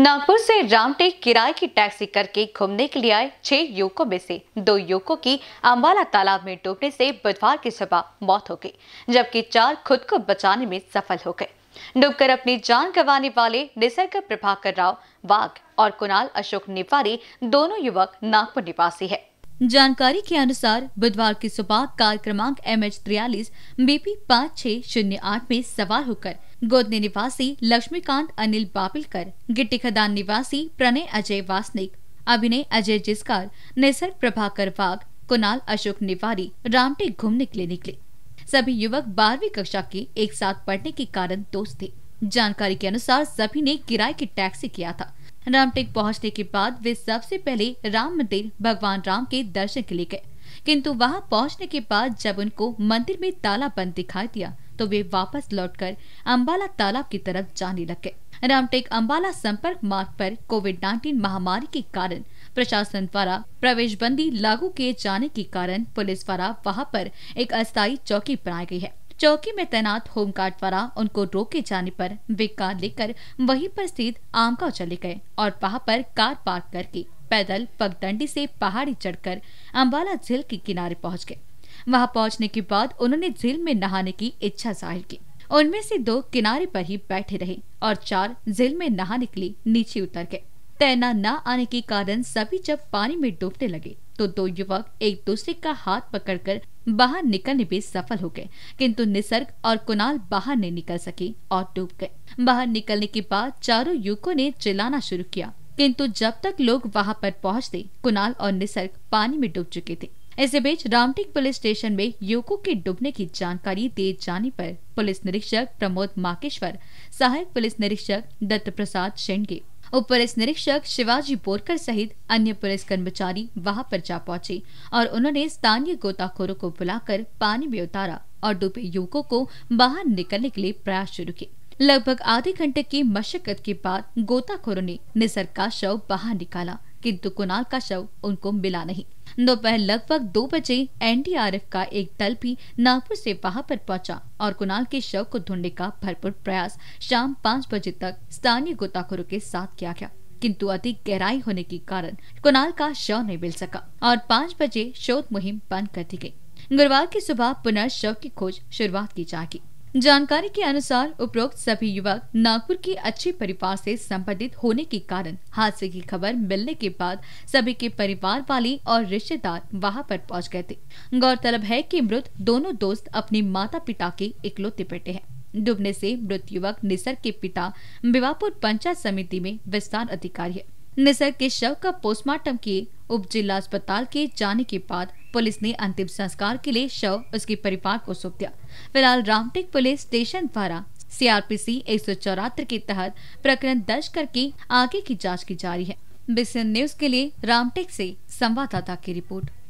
नागपुर से रामटेक किराए की टैक्सी करके घूमने के लिए आए छह युवकों में से दो युवकों की अम्बाला तालाब में डूबने से बुधवार की सुबह मौत हो गई जबकि चार खुद को बचाने में सफल हो गए डूबकर अपनी जान गंवाने वाले निसर्ग प्रभाकर राव वाघ और कुणाल अशोक निवारी दोनों युवक नागपुर निवासी है जानकारी के अनुसार बुधवार की सुबह कार क्रमांक एम एच बी पी पाँच छह शून्य आठ में सवार होकर गोदनी निवासी लक्ष्मीकांत अनिल बापिलकर गिट्टी खदान निवासी प्रणय अजय वासनिक अभिनय अजय जिस्कार निसर्ग प्रभाकर वाघ कुणाल अशोक निवारी रामटेक घूमने के लिए निकले सभी युवक बारहवीं कक्षा के एक साथ पढ़ने के कारण दोस्त थे जानकारी के अनुसार सभी ने किराए की टैक्सी किया था रामटेक पहुंचने के बाद वे सबसे पहले राम मंदिर भगवान राम के दर्शन के लिए गए किंतु वहां पहुंचने के बाद जब उनको मंदिर में ताला बंद दिखाई दिया तो वे वापस लौटकर अंबाला तालाब की तरफ जाने लगे रामटेक अंबाला संपर्क मार्ग पर कोविड 19 महामारी के कारण प्रशासन द्वारा प्रवेश बंदी लागू किए जाने के कारण पुलिस द्वारा वहां पर एक अस्थायी चौकी बनाई गई है चौकी में तैनात होमगार्ड द्वारा उनको रोके जाने पर वे कार लेकर वहीं पर स्थित आमगांव चले गए और वहां पर कार पार्क करके पैदल पगडंडी से पहाड़ी चढ़कर अंबाला झील के किनारे पहुंच गए वहां पहुंचने के बाद उन्होंने झील में नहाने की इच्छा जाहिर की उनमें से दो किनारे पर ही बैठे रहे और चार झील में नहाने के लिए नीचे उतर गए तैरना न आने के कारण सभी जब पानी में डूबने लगे तो दो युवक एक दूसरे का हाथ पकड़कर बाहर निकलने में सफल हो गए किंतु निसर्ग और कुणाल बाहर नहीं निकल सके और डूब गए बाहर निकलने के बाद चारों युवकों ने चिल्लाना शुरू किया किंतु जब तक लोग वहां पर पहुंचते कुणाल और निसर्ग पानी में डूब चुके थे इसी बीच रामटेक पुलिस स्टेशन में युवकों के डूबने की जानकारी दिए जाने पर पुलिस निरीक्षक प्रमोद माकेश्वर सहायक पुलिस निरीक्षक दत्त प्रसाद शेंडगे उप पुलिस निरीक्षक शिवाजी बोरकर सहित अन्य पुलिस कर्मचारी वहां पर जा पहुंचे और उन्होंने स्थानीय गोताखोरों को बुलाकर पानी में उतारा और डूबे युवकों को बाहर निकलने के लिए प्रयास शुरू किए लगभग आधे घंटे की मशक्कत के बाद गोताखोरों ने निसर का शव बाहर निकाला किंतु कुणाल का शव उनको मिला नहीं दोपहर लगभग दो बजे एनडीआरएफ का एक दल भी नागपुर से वहां पर पहुंचा और कुणाल के शव को ढूंढने का भरपूर प्रयास शाम पाँच बजे तक स्थानीय गोताखोरों के साथ किया गया किंतु अधिक गहराई होने के कारण कुणाल का शव नहीं मिल सका और पाँच बजे शोध मुहिम बंद कर दी गयी गुरुवार की सुबह पुनः शव की खोज शुरुआत की जाएगी जानकारी के अनुसार उपरोक्त सभी युवक नागपुर के अच्छे परिवार से संबंधित होने के कारण हादसे की खबर मिलने के बाद सभी के परिवार वाले और रिश्तेदार वहां पर पहुंच गए थे गौरतलब है कि मृत दोनों दोस्त अपने माता पिता के इकलौते बेटे हैं डूबने से मृत युवक निसर के पिता बिवापुर पंचायत समिति में विस्तार अधिकारी है निसर के शव का पोस्टमार्टम किए उप जिला अस्पताल के जाने के बाद पुलिस ने अंतिम संस्कार के लिए शव उसके परिवार को सौंप दिया फिलहाल रामटेक पुलिस स्टेशन द्वारा सीआरपीसी एक के तहत प्रकरण दर्ज करके आगे की जाँच की जा रही है बिसन न्यूज के लिए रामटेक ऐसी संवाददाता की रिपोर्ट